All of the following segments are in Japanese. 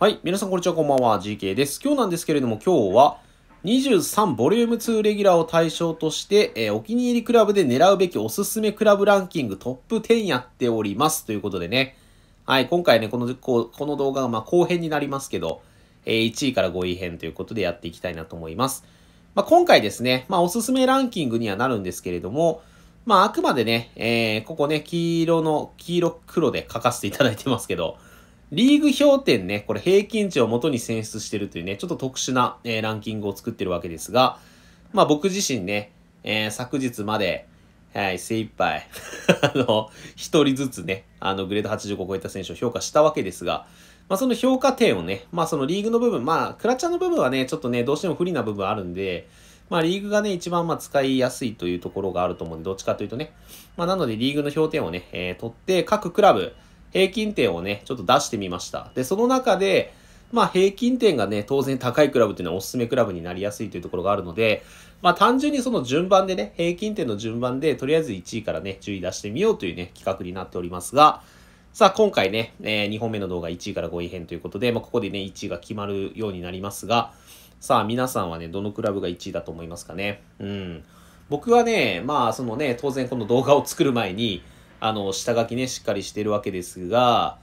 はい。皆さん、こんにちは。こんばんは。GK です。今日なんですけれども、今日は23ボリューム2レギュラーを対象として、えー、お気に入りクラブで狙うべきおすすめクラブランキングトップ10やっております。ということでね。はい。今回ね、この、ここの動画がま後編になりますけど、えー、1位から5位編ということでやっていきたいなと思います。まあ、今回ですね、まあ、おすすめランキングにはなるんですけれども、まあ、あくまでね、えー、ここね、黄色の、黄色黒で書かせていただいてますけど、リーグ評点ね、これ平均値を元に選出してるというね、ちょっと特殊な、えー、ランキングを作ってるわけですが、まあ僕自身ね、えー、昨日まで、はい、精一杯、あの、一人ずつね、あの、グレード85を超えた選手を評価したわけですが、まあその評価点をね、まあそのリーグの部分、まあクラチャーの部分はね、ちょっとね、どうしても不利な部分あるんで、まあリーグがね、一番まあ使いやすいというところがあると思うんで、どっちかというとね、まあなのでリーグの評点をね、えー、取って、各クラブ、平均点をね、ちょっと出してみました。で、その中で、まあ平均点がね、当然高いクラブっていうのはおすすめクラブになりやすいというところがあるので、まあ単純にその順番でね、平均点の順番で、とりあえず1位からね、注意位出してみようというね、企画になっておりますが、さあ今回ね、えー、2本目の動画1位から5位編ということで、まあここでね、1位が決まるようになりますが、さあ皆さんはね、どのクラブが1位だと思いますかね。うん。僕はね、まあそのね、当然この動画を作る前に、あの、下書きね、しっかりしてるわけですが、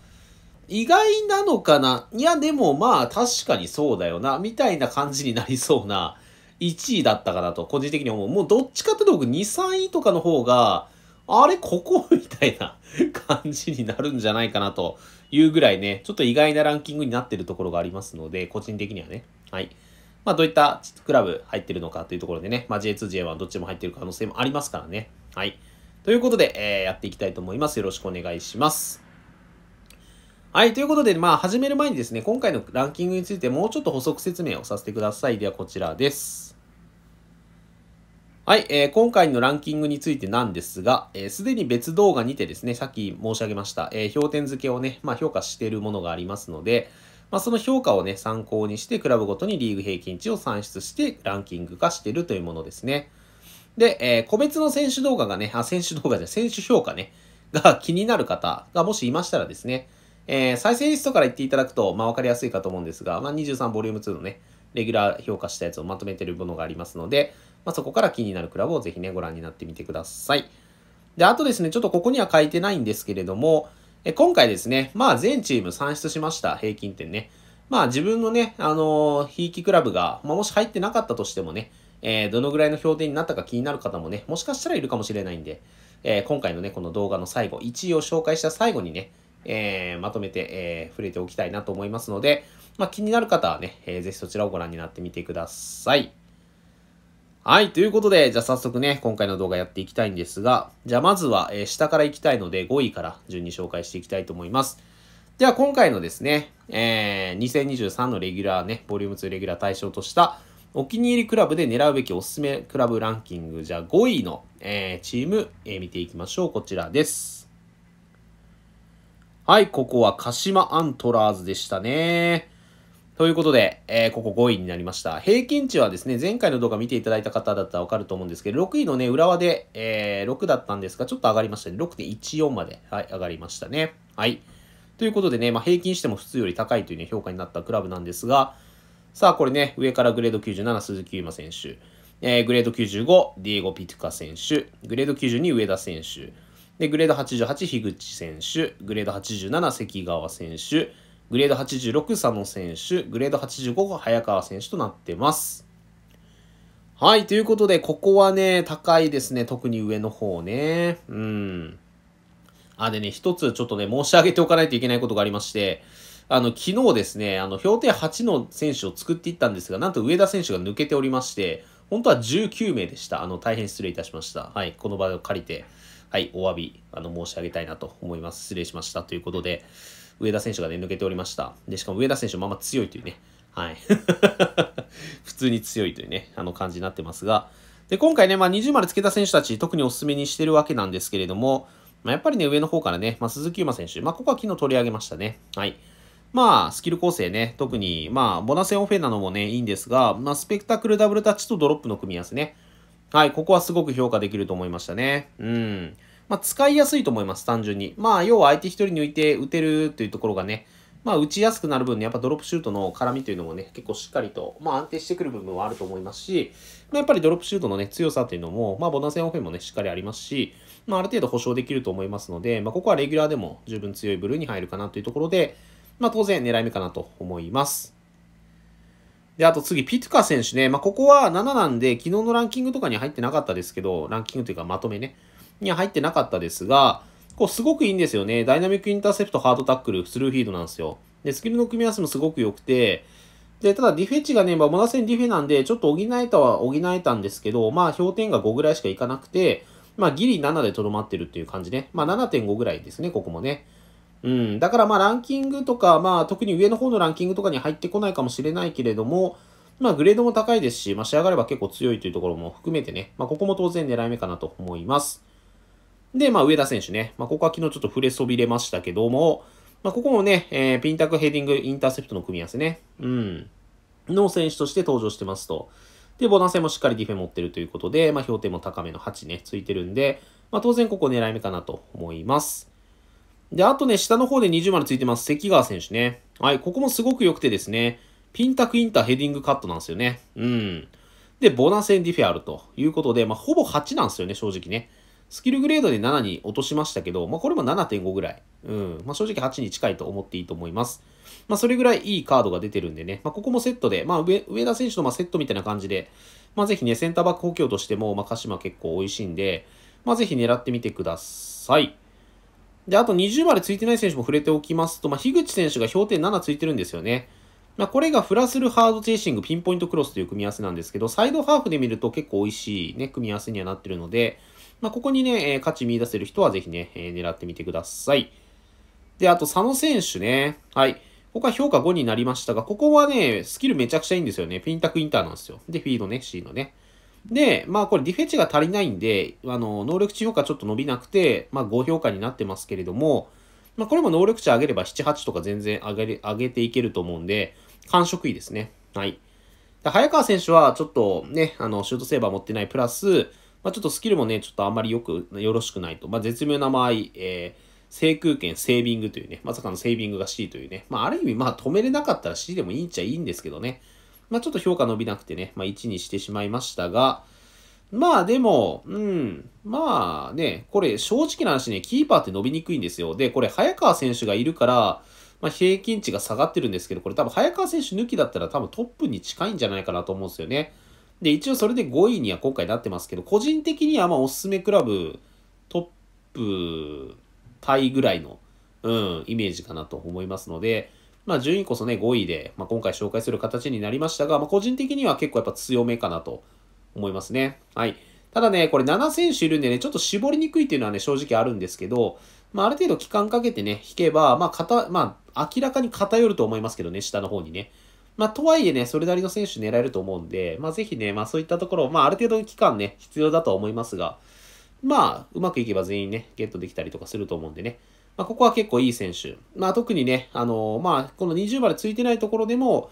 意外なのかないや、でもまあ確かにそうだよな、みたいな感じになりそうな1位だったかなと、個人的に思う。もうどっちかっていうと僕2、3位とかの方が、あれ、ここみたいな 感じになるんじゃないかなというぐらいね、ちょっと意外なランキングになってるところがありますので、個人的にはね。はい。まあ、どういったクラブ入ってるのかというところでね、まあ、J2、J1 どっちも入ってる可能性もありますからね。はい。ということで、えー、やっていきたいと思います。よろしくお願いします。はい。ということで、まあ、始める前にですね、今回のランキングについてもうちょっと補足説明をさせてください。では、こちらです。はい、えー、今回のランキングについてなんですが、す、えー、で、に別動画にてですね、さっき申し上げました、えー、評点付けをね、まあ、評価しているものがありますので、まあ、その評価をね、参考にして、クラブごとにリーグ平均値を算出して、ランキング化しているというものですね。で、えー、個別の選手動画がね、あ、選手動画じゃ、選手評価ね、が 気になる方がもしいましたらですね、えー、再生リストから言っていただくと、まあ、わかりやすいかと思うんですが、まあ、23ボリューム2のね、レギュラー評価したやつをまとめてるものがありますので、まあ、そこから気になるクラブをぜひね、ご覧になってみてください。で、あとですね、ちょっとここには書いてないんですけれども、え今回ですね、まあ、全チーム算出しました、平均点ね。まあ、自分のね、あのひいきクラブが、まあ、もし入ってなかったとしてもね、えー、どのぐらいの評定になったか気になる方もね、もしかしたらいるかもしれないんで、えー、今回のね、この動画の最後、1位を紹介した最後にね、えー、まとめて、え触れておきたいなと思いますので、まあ、気になる方はね、えー、ぜひそちらをご覧になってみてください。はい。ということで、じゃあ早速ね、今回の動画やっていきたいんですが、じゃあまずは、えー、下からいきたいので、5位から順に紹介していきたいと思います。では今回のですね、えー、2023のレギュラーね、ボリューム2レギュラー対象とした、お気に入りクラブで狙うべきおすすめクラブランキング、じゃあ5位の、えー、チーム、えー、見ていきましょう。こちらです。はい、ここは鹿島アントラーズでしたね。ということで、えー、ここ5位になりました。平均値はですね、前回の動画見ていただいた方だったらわかると思うんですけど、6位のね、浦和で、えー、6だったんですが、ちょっと上がりましたね。6.14まで、はい、上がりましたね。はい。ということでね、まあ、平均しても普通より高いというね、評価になったクラブなんですが、さあ、これね、上からグレード97、鈴木優馬選手。えー、グレード95、ディエゴ・ピトカ選手。グレード92、上田選手。で、グレード88、樋口選手。グレード87、関川選手。グレード86、佐野選手。グレード85が早川選手となってます。はい、ということで、ここはね、高いですね。特に上の方ね。うん。あ、でね、一つちょっとね、申し上げておかないといけないことがありまして、あの、昨日ですね、あの、評定8の選手を作っていったんですが、なんと上田選手が抜けておりまして、本当は19名でした。あの、大変失礼いたしました。はい、この場を借りて、はい、お詫び、あの、申し上げたいなと思います。失礼しました。ということで、上田選手がね、抜けておりました。で、しかも上田選手まま強いというね、はい。普通に強いというね、あの感じになってますが、で、今回ね、まあ、20までつけた選手たち、特にお勧めにしてるわけなんですけれども、まあ、やっぱりね、上の方からね、まあ、鈴木優馬選手、まあ、ここは昨日取り上げましたね。はい。まあ、スキル構成ね、特に、まあ、ボナセオフェなのもね、いいんですが、まあ、スペクタクルダブルタッチとドロップの組み合わせね。はい、ここはすごく評価できると思いましたね。うん。まあ、使いやすいと思います、単純に。まあ、要は相手一人抜いて打てるというところがね、まあ、打ちやすくなる分ね、やっぱドロップシュートの絡みというのもね、結構しっかりと、まあ、安定してくる部分はあると思いますし、まあ、やっぱりドロップシュートのね、強さというのも、まあ、ボナセンオフェもね、しっかりありますし、まあ、ある程度保証できると思いますので、まあ、ここはレギュラーでも十分強いブルーに入るかなというところで、まあ当然狙い目かなと思います。で、あと次、ピトゥカ選手ね。まあ、ここは7なんで、昨日のランキングとかに入ってなかったですけど、ランキングというかまとめね、には入ってなかったですが、こう、すごくいいんですよね。ダイナミックインターセプト、ハードタックル、スルーフィードなんですよ。で、スキルの組み合わせもすごく良くて、で、ただディフェチがね、まあ、モダセンディフェなんで、ちょっと補えたは補えたんですけど、まあ、氷点が5ぐらいしかいかなくて、まあ、ギリ7でとどまってるっていう感じね。まあ、7.5ぐらいですね、ここもね。うん、だからまあランキングとか、まあ特に上の方のランキングとかに入ってこないかもしれないけれども、まあグレードも高いですし、まあ仕上がれば結構強いというところも含めてね、まあここも当然狙い目かなと思います。で、まあ上田選手ね、まあここは昨日ちょっと触れそびれましたけども、まあここもね、えー、ピンタクヘディングインターセプトの組み合わせね、うん、の選手として登場してますと。で、ボナセもしっかりディフェン持ってるということで、まあ、評定も高めの8ね、ついてるんで、まあ、当然ここ狙い目かなと思います。で、あとね、下の方で20丸ついてます。関川選手ね。はい、ここもすごく良くてですね、ピンタクインターヘディングカットなんですよね。うん。で、ボナセンディフェアルということで、まあ、ほぼ8なんですよね、正直ね。スキルグレードで7に落としましたけど、まあ、これも7.5ぐらい。うん。まあ、正直8に近いと思っていいと思います。まあ、それぐらいいいカードが出てるんでね。まあ、ここもセットで、まあ上、上田選手とまセットみたいな感じで、まあ、ぜひね、センターバック補強としても、まあ、鹿島結構美味しいんで、まあ、ぜひ狙ってみてください。で、あと20までついてない選手も触れておきますと、まあ、樋口選手が評点7ついてるんですよね。まあ、これがフラスルハードチェイシング、ピンポイントクロスという組み合わせなんですけど、サイドハーフで見ると結構美味しいね、組み合わせにはなってるので、まあ、ここにね、えー、価値見出せる人はぜひね、えー、狙ってみてください。で、あと佐野選手ね、はい。ここは評価5になりましたが、ここはね、スキルめちゃくちゃいいんですよね。ピンタクインターなんですよ。で、フィードね、ーのね。で、まあこれディフェチが足りないんで、あの、能力値評価ちょっと伸びなくて、まあ5評価になってますけれども、まあこれも能力値上げれば7、8とか全然上げ上げていけると思うんで、感触いいですね。はい。早川選手はちょっとね、あの、シュートセーバー持ってないプラス、まあちょっとスキルもね、ちょっとあんまりよく、よろしくないと。まあ絶妙な場合、えー、制空権、セービングというね、まさかのセービングが C というね、まあある意味まあ止めれなかったら C でもいいんちゃいいんですけどね。まあ、ちょっと評価伸びなくてね、まあ、1にしてしまいましたが、まあでも、うん。まあね、これ正直な話ね、キーパーって伸びにくいんですよ。で、これ早川選手がいるから、まあ、平均値が下がってるんですけど、これ多分早川選手抜きだったら多分トップに近いんじゃないかなと思うんですよね。で、一応それで5位には今回なってますけど、個人的にはまあおすすめクラブトップタイぐらいの、うん、イメージかなと思いますので、まあ、順位こそね、5位で、まあ、今回紹介する形になりましたが、まあ、個人的には結構やっぱ強めかなと思いますね。はい。ただね、これ7選手いるんでね、ちょっと絞りにくいっていうのはね、正直あるんですけど、まあ、ある程度期間かけてね、引けば、まあ、かた、まあ、明らかに偏ると思いますけどね、下の方にね。まあ、とはいえね、それなりの選手狙えると思うんで、まあ、ぜひね、まあ、そういったところ、まあ、ある程度期間ね、必要だとは思いますが、まあ、うまくいけば全員ね、ゲットできたりとかすると思うんでね。まあ、ここは結構いい選手。まあ、特にね、あのー、まあ、この20までついてないところでも、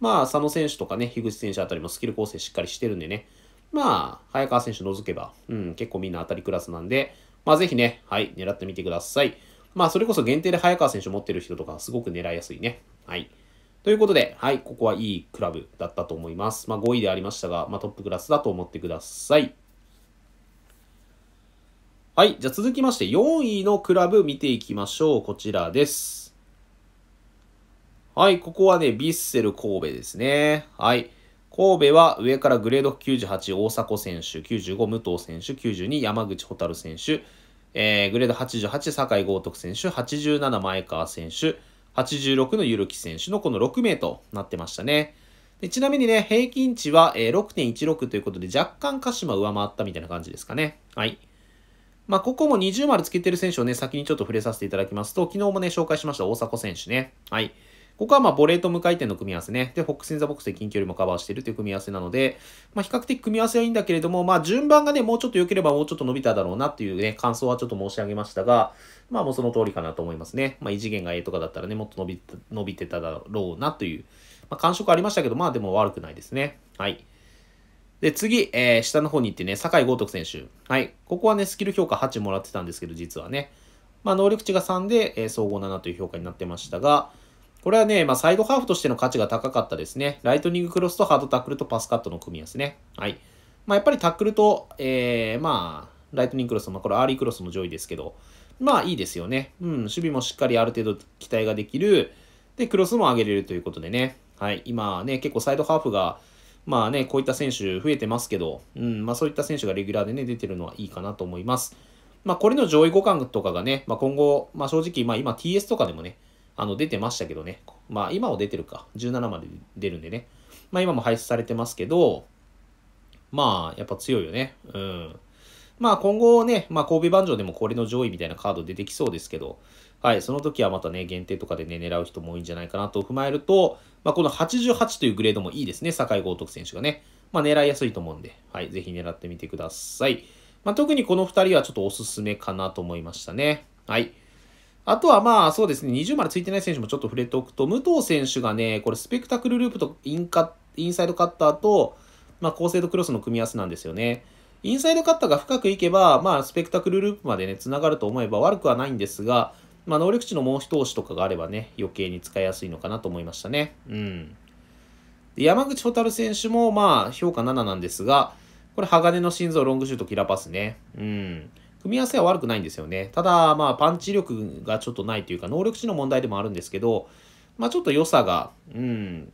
まあ、佐野選手とかね、樋口選手あたりもスキル構成しっかりしてるんでね、まあ、早川選手除けば、うん、結構みんな当たりクラスなんで、まあ、ぜひね、はい、狙ってみてください。まあ、それこそ限定で早川選手持ってる人とか、すごく狙いやすいね。はい。ということで、はい、ここはいいクラブだったと思います。まあ、5位でありましたが、まあ、トップクラスだと思ってください。はい。じゃあ続きまして4位のクラブ見ていきましょう。こちらです。はい。ここはね、ヴィッセル神戸ですね。はい。神戸は上からグレード98、大迫選手、95、武藤選手、92、山口蛍選手、えー、グレード88、酒井豪徳選手、87、前川選手、86のゆるき選手のこの6名となってましたね。でちなみにね、平均値は、え6.16ということで若干鹿島上回ったみたいな感じですかね。はい。まあ、ここも20丸つけてる選手をね、先にちょっと触れさせていただきますと、昨日もね、紹介しました大迫選手ね。はい。ここはまあボレーと無回転の組み合わせね。で、ホックス・イン・ザ・ボックスで近距離もカバーしているという組み合わせなので、まあ、比較的組み合わせはいいんだけれども、まあ、順番がね、もうちょっと良ければもうちょっと伸びただろうなっていうね、感想はちょっと申し上げましたが、まあ、もうその通りかなと思いますね。まあ、異次元が A とかだったらね、もっと伸び伸びてただろうなという、まあ、感触ありましたけど、まあ、でも悪くないですね。はい。で、次、えー、下の方に行ってね、酒井豪徳選手。はい。ここはね、スキル評価8もらってたんですけど、実はね。まあ、能力値が3で、えー、総合7という評価になってましたが、これはね、まあ、サイドハーフとしての価値が高かったですね。ライトニングクロスとハードタックルとパスカットの組み合わせね。はい。まあ、やっぱりタックルと、えー、まあ、ライトニングクロス、まあ、これアーリークロスの上位ですけど、まあ、いいですよね。うん、守備もしっかりある程度期待ができる。で、クロスも上げれるということでね。はい。今ね、結構サイドハーフが、まあね、こういった選手増えてますけど、うん、まあそういった選手がレギュラーでね、出てるのはいいかなと思います。まあこれの上位互換とかがね、まあ今後、まあ正直、まあ今 TS とかでもね、あの出てましたけどね、まあ今も出てるか、17まで出るんでね、まあ今も廃止されてますけど、まあやっぱ強いよね、うん。まあ今後ね、まあ神戸万丈でもこれの上位みたいなカード出てきそうですけど、はい、その時はまたね、限定とかでね、狙う人も多いんじゃないかなと踏まえると、まあ、この88というグレードもいいですね、酒井豪徳選手がね。まあ、狙いやすいと思うんで、はい、ぜひ狙ってみてください。まあ、特にこの2人はちょっとおすすめかなと思いましたね。はい。あとはまあそうですね、20までついてない選手もちょっと触れておくと、武藤選手がね、これスペクタクルループとインカインサイドカッターと、まあ、高精度クロスの組み合わせなんですよね。インサイドカッターが深くいけば、まあ、スペクタクルループまでね、つながると思えば悪くはないんですが、まあ、能力値のもう一押しとかがあればね、余計に使いやすいのかなと思いましたね。うん。で山口蛍選手も、まあ、評価7なんですが、これ、鋼の心臓、ロングシュート、キラパスね。うん。組み合わせは悪くないんですよね。ただ、まあ、パンチ力がちょっとないというか、能力値の問題でもあるんですけど、まあ、ちょっと良さが、うん。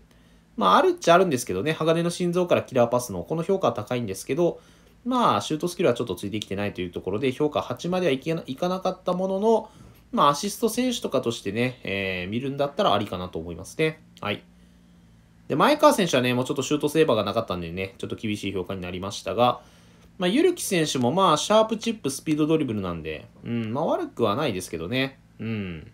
まあ、あるっちゃあるんですけどね、鋼の心臓からキラーパスの、この評価は高いんですけど、まあ、シュートスキルはちょっとついてきてないというところで、評価8まではいかなかったものの、まあ、アシスト選手とかとしてね、えー、見るんだったらありかなと思いますね。はい。で、前川選手はね、もうちょっとシュートセーバーがなかったんでね、ちょっと厳しい評価になりましたが、まあ、ゆるき選手もまあ、シャープチップ、スピードドリブルなんで、うん、まあ、悪くはないですけどね。うん。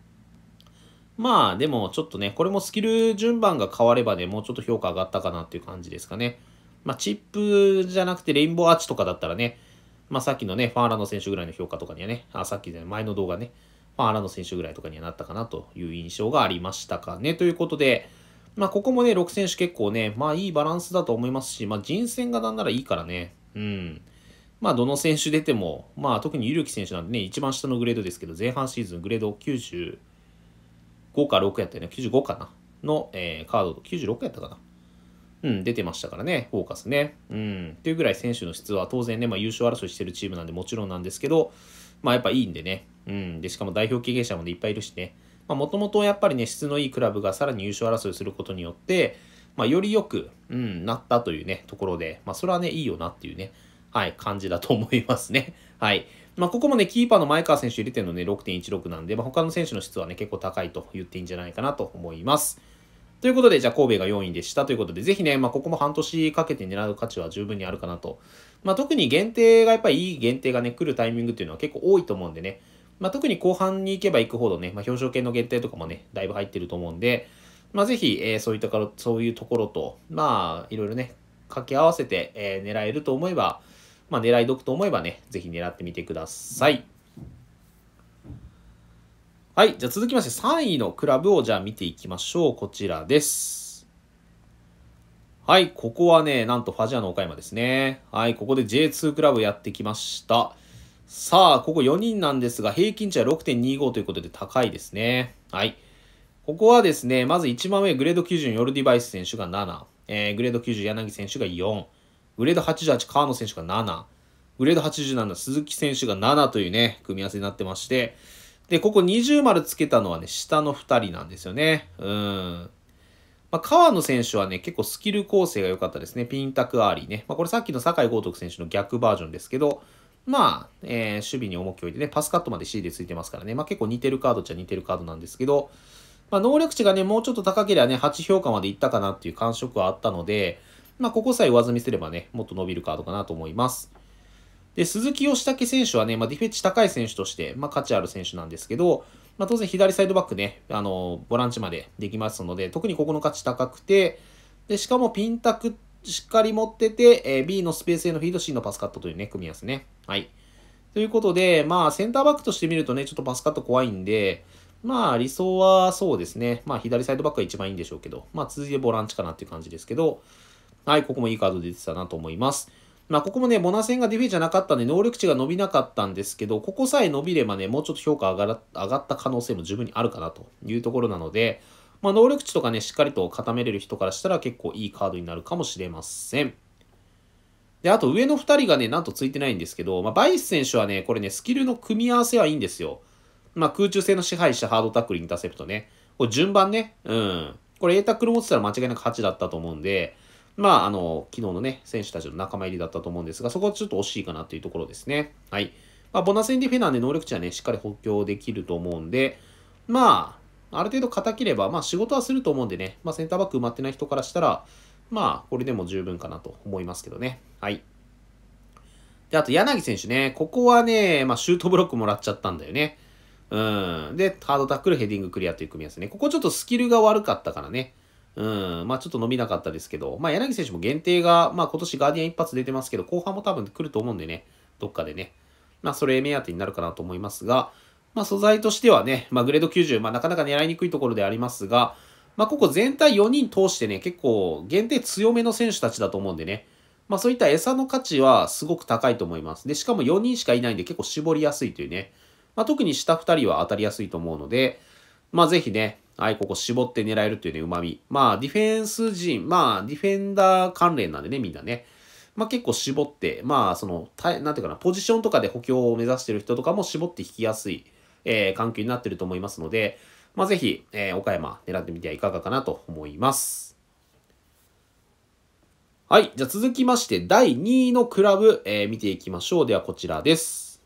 まあ、でもちょっとね、これもスキル順番が変わればね、もうちょっと評価上がったかなっていう感じですかね。まあ、チップじゃなくてレインボーアーチとかだったらね、まあ、さっきのね、ファーランド選手ぐらいの評価とかにはね、あ、さっきじ前の動画ね、まあ、荒野選手ぐらいとかにはなったかなという印象がありましたかね。ということで、まあ、ここもね、6選手結構ね、まあ、いいバランスだと思いますし、まあ、人選がなんならいいからね、うん。まあ、どの選手出ても、まあ、特にルキ選手なんでね、一番下のグレードですけど、前半シーズングレード95か6やったよね、95かな、の、えー、カード、96やったかな。うん、出てましたからね、フォーカスね。うん。っていうぐらい選手の質は当然ね、まあ、優勝争いしてるチームなんでもちろんなんですけど、まあやっぱいいんでね、うん、でしかも代表経験者も、ね、いっぱいいるしね、もともとやっぱりね、質のいいクラブがさらに優勝争いすることによって、まあ、よりよく、うん、なったというね、ところで、まあ、それはね、いいよなっていうね、はい、感じだと思いますね。はい。まあ、ここもね、キーパーの前川選手入れてるのね、6.16なんで、まあ、他の選手の質はね、結構高いと言っていいんじゃないかなと思います。ということで、じゃあ神戸が4位でしたということで、ぜひね、まあ、ここも半年かけて狙う価値は十分にあるかなと。まあ、特に限定がやっぱりいい限定がね、来るタイミングっていうのは結構多いと思うんでね、まあ、特に後半に行けば行くほどね、まあ、表彰券の限定とかもね、だいぶ入ってると思うんで、まあ、ぜひ、えー、そういったから、そういうところと、まあ、いろいろね、掛け合わせて、えー、狙えると思えば、まあ、狙いどくと思えばね、ぜひ狙ってみてください。はい。じゃあ続きまして3位のクラブをじゃあ見ていきましょう。こちらです。はい。ここはね、なんとファジアの岡山ですね。はい。ここで J2 クラブやってきました。さあ、ここ4人なんですが、平均値は6.25ということで高いですね。はい。ここはですね、まず1番上、グレード90のヨルディバイス選手が7、えー、グレード90柳選手が4、グレード88河野選手が7、グレード87鈴木選手が7というね、組み合わせになってまして、で、ここ20丸つけたのはね、下の2人なんですよね。うん。まあ、川野選手はね、結構スキル構成が良かったですね。ピンタクアーリーね。まあ、これさっきの酒井豪徳選手の逆バージョンですけど、まあ、えー、守備に重きを置いてね、パスカットまで C でついてますからね、まあ結構似てるカードっちゃ似てるカードなんですけど、まあ能力値がね、もうちょっと高ければね、8評価までいったかなっていう感触はあったので、まあここさえ上積みすればね、もっと伸びるカードかなと思います。で、鈴木義武選手はね、まあ、ディフェッチ高い選手として、まあ、価値ある選手なんですけど、まあ、当然左サイドバックね、あの、ボランチまでできますので、特にここの価値高くて、で、しかもピンタクっしっかり持ってて、えー、B のスペースへのフィード、C のパスカットというね、組み合わせね。はい。ということで、まあ、センターバックとして見るとね、ちょっとパスカット怖いんで、まあ、理想はそうですね。まあ、左サイドバックが一番いいんでしょうけど、まあ、続いてボランチかなっていう感じですけど、はい、ここもいいカード出てたなと思います。まあ、ここもね、ボナセンがディフェじゃなかったんで、能力値が伸びなかったんですけど、ここさえ伸びればね、もうちょっと評価上がら上がった可能性も十分にあるかなというところなので、まあ、能力値とかね、しっかりと固めれる人からしたら結構いいカードになるかもしれません。で、あと上の2人がね、なんとついてないんですけど、まあ、バイス選手はね、これね、スキルの組み合わせはいいんですよ。まあ、空中戦の支配しハードタックルインターセプトね。これ順番ね、うん。これ A タックル持ってたら間違いなく8だったと思うんで、まあ、あの、昨日のね、選手たちの仲間入りだったと思うんですが、そこはちょっと惜しいかなというところですね。はい。まあ、ボナセンディフェナーで能力値はね、しっかり補強できると思うんで、まあ、ある程度硬ければ、まあ仕事はすると思うんでね、まあセンターバック埋まってない人からしたら、まあこれでも十分かなと思いますけどね。はい。で、あと柳選手ね、ここはね、まあシュートブロックもらっちゃったんだよね。うん。で、ハードタックル、ヘディングクリアという組み合わせね。ここちょっとスキルが悪かったからね。うん。まあちょっと伸びなかったですけど、まあ柳選手も限定が、まあ今年ガーディアン一発出てますけど、後半も多分来ると思うんでね、どっかでね。まあそれ目当てになるかなと思いますが、まあ、素材としてはね、まあ、グレード90、まあ、なかなか狙いにくいところでありますが、まあ、ここ全体4人通してね、結構限定強めの選手たちだと思うんでね、まあ、そういった餌の価値はすごく高いと思います。で、しかも4人しかいないんで結構絞りやすいというね、まあ、特に下2人は当たりやすいと思うので、まあ、ぜひね、はい、ここ絞って狙えるというね、旨味。まあ、ディフェンス陣、まあ、ディフェンダー関連なんでね、みんなね。まあ、結構絞って、まあ、その、たなんていうかな、ポジションとかで補強を目指してる人とかも絞って引きやすい。えー、環境になってると思いますので、まあ、ぜひ、えー、岡山狙ってみてはいかがかなと思います。はい。じゃあ続きまして、第2位のクラブ、えー、見ていきましょう。では、こちらです。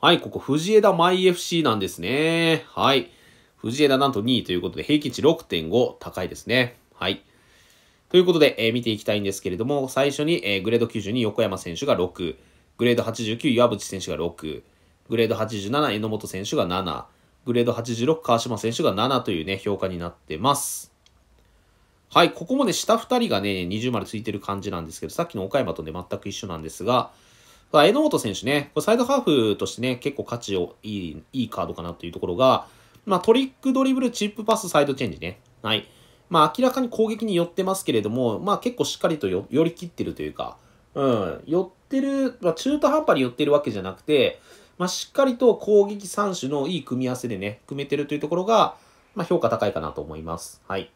はい。ここ、藤枝マイ FC なんですね。はい。藤枝なんと2位ということで、平均値6.5、高いですね。はい。ということで、えー、見ていきたいんですけれども、最初に、えー、グレード92横山選手が6、グレード89岩渕選手が6、グレード87、榎本選手が7、グレード86、川島選手が7というね、評価になってます。はい、ここもね、下2人がね、20丸ついてる感じなんですけど、さっきの岡山とね、全く一緒なんですが、榎本選手ね、これサイドハーフとしてね、結構価値をいい、いいカードかなというところが、まあ、トリック、ドリブル、チップパス、サイドチェンジね。はい。まあ、明らかに攻撃に寄ってますけれども、まあ、結構しっかりと寄り切ってるというか、うん、寄ってる、まあ、中途半端に寄ってるわけじゃなくて、まあ、しっかりと攻撃3種のいい組み合わせでね、組めてるというところが、まあ、評価高いかなと思います。はい。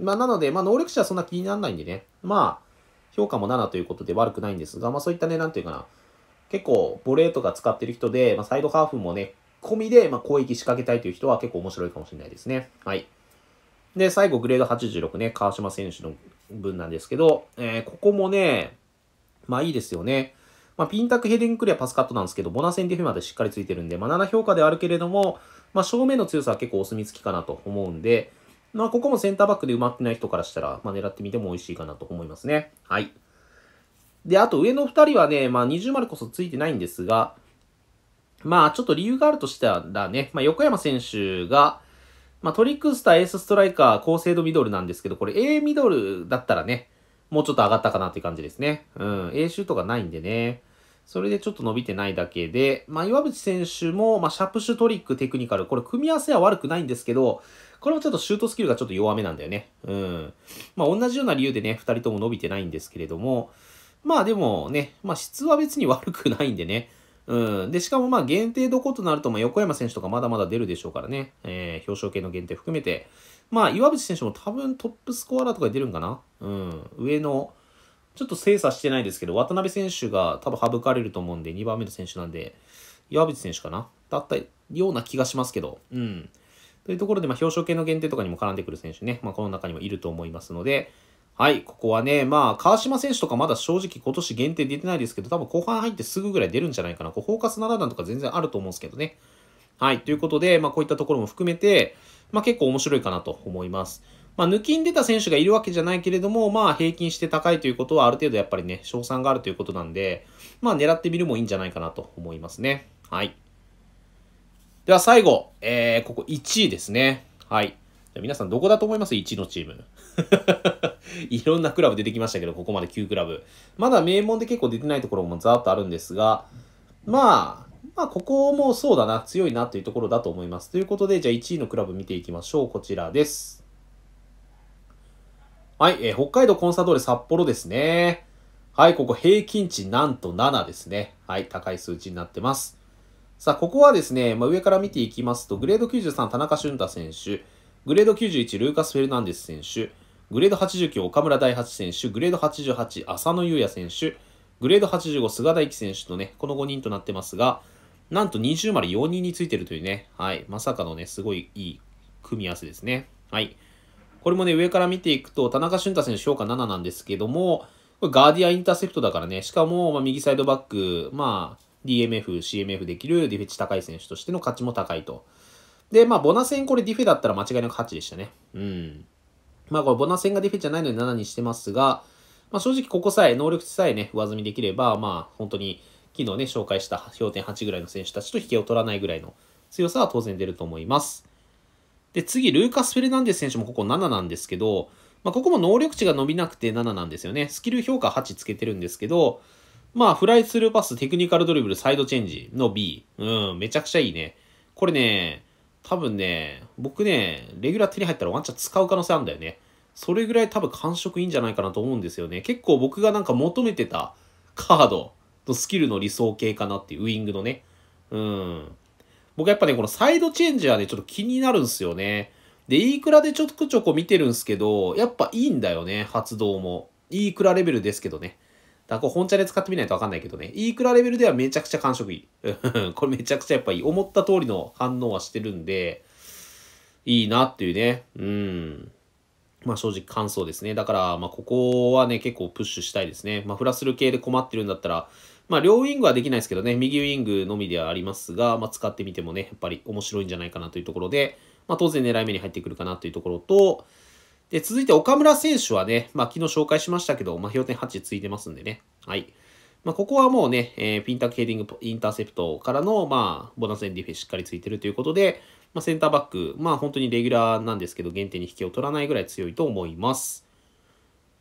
まあ、なので、まあ、能力者はそんな気にならないんでね、まあ、評価も7ということで悪くないんですが、まあ、そういったね、なんていうかな、結構、ボレーとか使ってる人で、まあ、サイドハーフもね、込みで、まあ、攻撃仕掛けたいという人は結構面白いかもしれないですね。はい。で、最後、グレード86ね、川島選手の分なんですけど、えー、ここもね、まあいいですよね。まあ、ピンタクヘデンクリアパスカットなんですけど、ボナセンディフェまでしっかりついてるんで、まあ、7評価であるけれども、まあ、正面の強さは結構お墨付きかなと思うんで、まあ、ここもセンターバックで埋まってない人からしたら、まあ、狙ってみても美味しいかなと思いますね。はい。で、あと上の2人はね、まあ、20丸こそついてないんですが、まあ、ちょっと理由があるとしたらね、まあ、横山選手が、まあ、トリックスター、エースストライカー、高精度ミドルなんですけど、これ A ミドルだったらね、もうちょっと上がったかなって感じですね。うん、A シュートがないんでね。それでちょっと伸びてないだけで、まあ、岩渕選手も、まあ、シャプシュトリック、テクニカル、これ組み合わせは悪くないんですけど、これもちょっとシュートスキルがちょっと弱めなんだよね。うん。まあ、同じような理由でね、二人とも伸びてないんですけれども、まあでもね、まあ質は別に悪くないんでね。うん。で、しかもまあ限定どことなると、まあ横山選手とかまだまだ出るでしょうからね。えー、表彰系の限定含めて、まあ、岩渕選手も多分トップスコアラーとかに出るんかなうん。上の、ちょっと精査してないですけど、渡辺選手が多分省かれると思うんで、2番目の選手なんで、岩渕選手かなだったような気がしますけど、うん。というところで、まあ、表彰系の限定とかにも絡んでくる選手ね、まあ、この中にもいると思いますので、はい、ここはね、まあ、川島選手とかまだ正直今年限定出てないですけど、多分後半入ってすぐぐらい出るんじゃないかな。こう、フォーカス7段とか全然あると思うんですけどね。はい、ということで、まあ、こういったところも含めて、まあ、結構面白いかなと思います。まあ、抜きんでた選手がいるわけじゃないけれども、まあ、平均して高いということは、ある程度やっぱりね、賞賛があるということなんで、まあ、狙ってみるもいいんじゃないかなと思いますね。はい。では、最後、えー、ここ1位ですね。はい。じゃ皆さん、どこだと思います ?1 位のチーム。いろんなクラブ出てきましたけど、ここまで9クラブ。まだ名門で結構出てないところもざーっとあるんですが、まあ、まあ、ここもそうだな、強いなというところだと思います。ということで、じゃあ1位のクラブ見ていきましょう。こちらです。はい、えー、北海道コンサドーレ札幌ですね。はい、ここ平均値なんと7ですね。はい、高い数値になってます。さあ、ここはですね、まあ、上から見ていきますと、グレード93、田中俊太選手、グレード91、ルーカス・フェルナンデス選手、グレード89、岡村大八選手、グレード88、浅野優也選手、グレード85、菅大輝選手とね、この5人となってますが、なんと20丸4人についてるというね、はい、まさかのね、すごいいい組み合わせですね。はい。これもね、上から見ていくと、田中俊太選手、評価7なんですけども、これガーディアインターセプトだからね、しかも、まあ、右サイドバック、まあ、DMF、CMF できるディフェチ高い選手としての価値も高いと。で、まあ、ボナセンこれディフェだったら間違いなく8でしたね。うん。まあ、これボナセンがディフェじゃないのに7にしてますが、まあ、正直ここさえ、能力値さえね、上積みできれば、まあ、本当に、昨日ね、紹介した氷点8ぐらいの選手たちと引けを取らないぐらいの強さは当然出ると思います。で、次、ルーカス・フェルナンデス選手もここ7なんですけど、まあ、ここも能力値が伸びなくて7なんですよね。スキル評価8つけてるんですけど、まあ、フライスルーパス、テクニカルドリブル、サイドチェンジの B。うん、めちゃくちゃいいね。これね、多分ね、僕ね、レギュラー手に入ったらワンチャン使う可能性あるんだよね。それぐらい多分感触いいんじゃないかなと思うんですよね。結構僕がなんか求めてたカードとスキルの理想形かなっていう、ウイングのね。うん。僕やっぱね、このサイドチェンジはね、ちょっと気になるんすよね。で、イークラでちょくちょこ見てるんすけど、やっぱいいんだよね、発動も。イークラレベルですけどね。だから本茶で使ってみないとわかんないけどね。イークラレベルではめちゃくちゃ感触いい。これめちゃくちゃやっぱいい。思った通りの反応はしてるんで、いいなっていうね。うん。まあ正直感想ですね。だから、まあここはね、結構プッシュしたいですね。まあフラスル系で困ってるんだったら、まあ、両ウィングはできないですけどね、右ウイングのみではありますが、まあ、使ってみてもね、やっぱり面白いんじゃないかなというところで、まあ、当然狙い目に入ってくるかなというところと、で、続いて岡村選手はね、まあ、昨日紹介しましたけど、まあ、氷点8ついてますんでね。はい。まあ、ここはもうね、えー、ピンタックヘディングインターセプトからの、まあ、ボナスエンディフェしっかりついてるということで、まあ、センターバック、まあ、本当にレギュラーなんですけど、原点に引きを取らないぐらい強いと思います。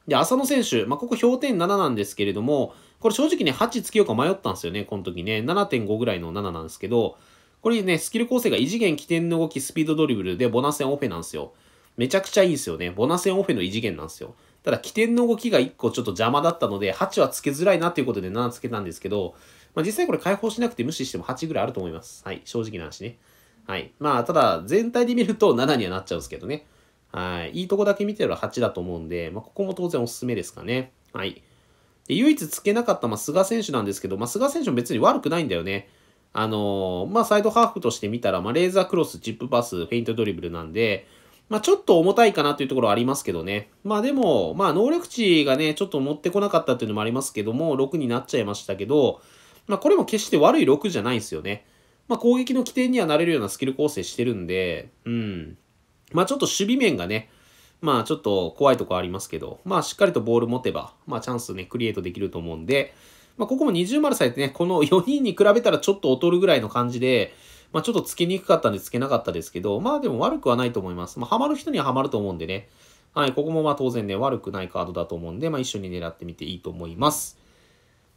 で、浅野選手、まあ、ここ標点7なんですけれども、これ正直ね、8つけようか迷ったんですよね、この時ね。7.5ぐらいの7なんですけど、これね、スキル構成が異次元起点の動き、スピードドリブルでボナセンオフェなんですよ。めちゃくちゃいいですよね。ボナセンオフェの異次元なんですよ。ただ、起点の動きが1個ちょっと邪魔だったので、8はつけづらいなっていうことで7つけたんですけど、まあ、実際これ解放しなくて無視しても8ぐらいあると思います。はい、正直な話ね。はい。まあ、ただ、全体で見ると7にはなっちゃうんですけどね。はい。いいとこだけ見てたら8だと思うんで、まあ、ここも当然おすすめですかね。はい。で、唯一つけなかったまあ菅選手なんですけど、まあ、菅選手も別に悪くないんだよね。あのー、まあ、サイドハーフとして見たら、まあ、レーザークロス、チップパス、フェイントドリブルなんで、まあ、ちょっと重たいかなというところはありますけどね。まあでも、まあ能力値がね、ちょっと持ってこなかったというのもありますけども、6になっちゃいましたけど、まあこれも決して悪い6じゃないんですよね。まあ攻撃の起点にはなれるようなスキル構成してるんで、うん。まあちょっと守備面がね、まあちょっと怖いとこありますけど、まあしっかりとボール持てば、まあチャンスね、クリエイトできると思うんで、まあここも20丸さえてね、この4 人に比べたらちょっと劣るぐらいの感じで、まあちょっとつけにくかったんでつけなかったですけど、まあでも悪くはないと思います。まあハマる人にはハマると思うんでね、はい、ここもまあ当然ね、悪くないカードだと思うんで、まあ一緒に狙ってみていいと思います。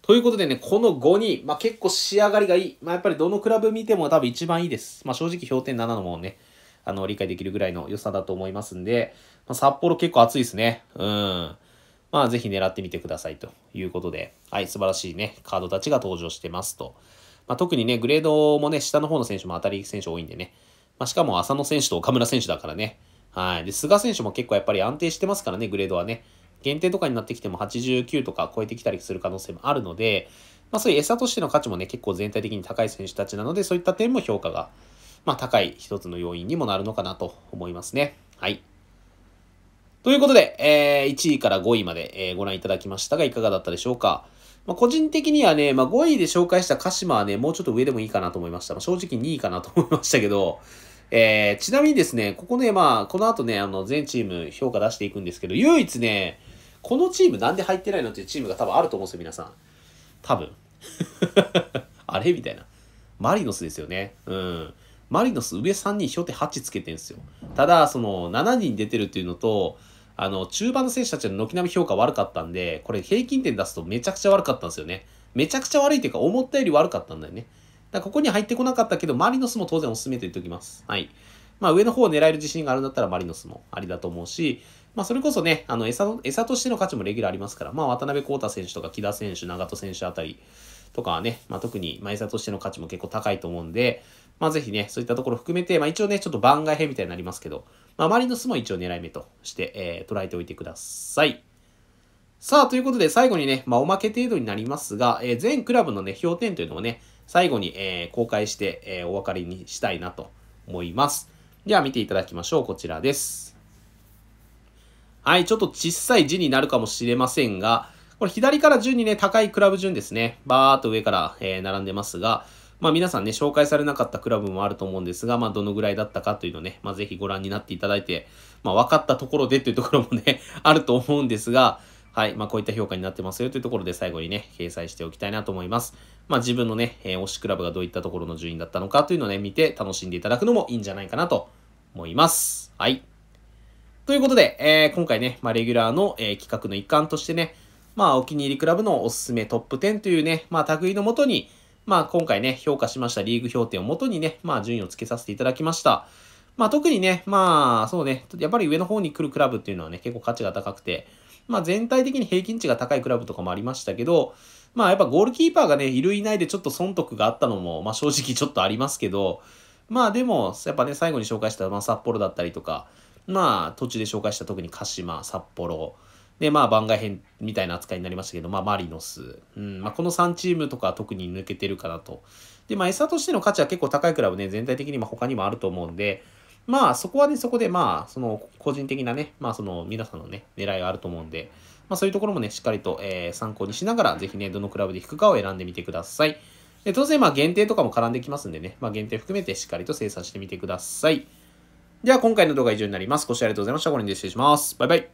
ということでね、この5人、まあ、結構仕上がりがいい。まあ、やっぱりどのクラブ見ても多分一番いいです。まあ、正直評点7のもね、あの、理解できるぐらいの良さだと思いますんで、まあ、札幌結構暑いですね。うん。まあ、ぜひ狙ってみてくださいということで、はい、素晴らしいね、カードたちが登場してますと。まあ、特にね、グレードもね、下の方の選手も当たり選手多いんでね。まあ、しかも浅野選手と岡村選手だからね。はい。で、菅選手も結構やっぱり安定してますからね、グレードはね。限定とかになってきても89とか超えてきたりする可能性もあるので、まあそういう餌としての価値もね、結構全体的に高い選手たちなので、そういった点も評価がまあ、高い一つの要因にもなるのかなと思いますね。はい。ということで、えー、1位から5位まで、えー、ご覧いただきましたが、いかがだったでしょうか。まあ、個人的にはね、まあ、5位で紹介した鹿島はね、もうちょっと上でもいいかなと思いました。まあ、正直2位かなと思いましたけど、えー、ちなみにですね、ここね、まあ、この後ね、あの、全チーム評価出していくんですけど、唯一ね、このチームなんで入ってないのっていうチームが多分あると思うんですよ、皆さん。多分。あれみたいな。マリノスですよね。うん。マリノス上3人、小手8つけてるんですよ。ただ、その、7人出てるっていうのと、あの、中盤の選手たちの軒並み評価悪かったんで、これ平均点出すとめちゃくちゃ悪かったんですよね。めちゃくちゃ悪いというか、思ったより悪かったんだよね。だここに入ってこなかったけど、マリノスも当然おすすめと言っておきます。はい。まあ、上の方を狙える自信があるんだったらマリノスもありだと思うし、まあ、それこそね、あの餌の、餌としての価値もレギュラーありますから、まあ、渡辺幸太選手とか木田選手、長戸選手あたり、とかはね、まあ、特にマイザーとしての価値も結構高いと思うんで、まあ、ぜひね、そういったところ含めて、まあ、一応ね、ちょっと番外編みたいになりますけど、まあ、マリノスも一応狙い目として、えー、捉えておいてください。さあ、ということで、最後にね、まあ、おまけ程度になりますが、えー、全クラブのね、評点というのをね、最後に、えー、公開して、えー、おかりにしたいなと思います。では、見ていただきましょう。こちらです。はい、ちょっと小さい字になるかもしれませんが、これ左から順にね、高いクラブ順ですね。バーっと上から、えー、並んでますが、まあ皆さんね、紹介されなかったクラブもあると思うんですが、まあどのぐらいだったかというのね、まあぜひご覧になっていただいて、まあ分かったところでというところもね、あると思うんですが、はい。まあ、こういった評価になってますよというところで最後にね、掲載しておきたいなと思います。まあ、自分のね、えー、推しクラブがどういったところの順位だったのかというのをね、見て楽しんでいただくのもいいんじゃないかなと思います。はい。ということで、えー、今回ね、まあ、レギュラーの、えー、企画の一環としてね、まあ、お気に入りクラブのおすすめトップ10というね、まあ、類のもとに、まあ、今回ね、評価しましたリーグ評点をもとにね、まあ、順位をつけさせていただきました。まあ、特にね、まあ、そうね、やっぱり上の方に来るクラブっていうのはね、結構価値が高くて、まあ、全体的に平均値が高いクラブとかもありましたけど、まあ、やっぱゴールキーパーがね、いるいないでちょっと損得があったのも、まあ、正直ちょっとありますけど、まあ、でも、やっぱね、最後に紹介した、まあ、札幌だったりとか、まあ、途中で紹介した特に鹿島、札幌、で、まあ番外編みたいな扱いになりましたけど、まあマリノス。うん、まあこの3チームとか特に抜けてるかなと。で、まあ餌としての価値は結構高いクラブね、全体的にも他にもあると思うんで、まあそこはね、そこでまあ、その個人的なね、まあその皆さんのね、狙いがあると思うんで、まあそういうところもね、しっかりと、えー、参考にしながら、ぜひね、どのクラブで引くかを選んでみてください。で当然まあ限定とかも絡んできますんでね、まあ限定含めてしっかりと精査してみてください。では今回の動画は以上になります。ご視聴ありがとうございました。これに失礼します。バイバイ。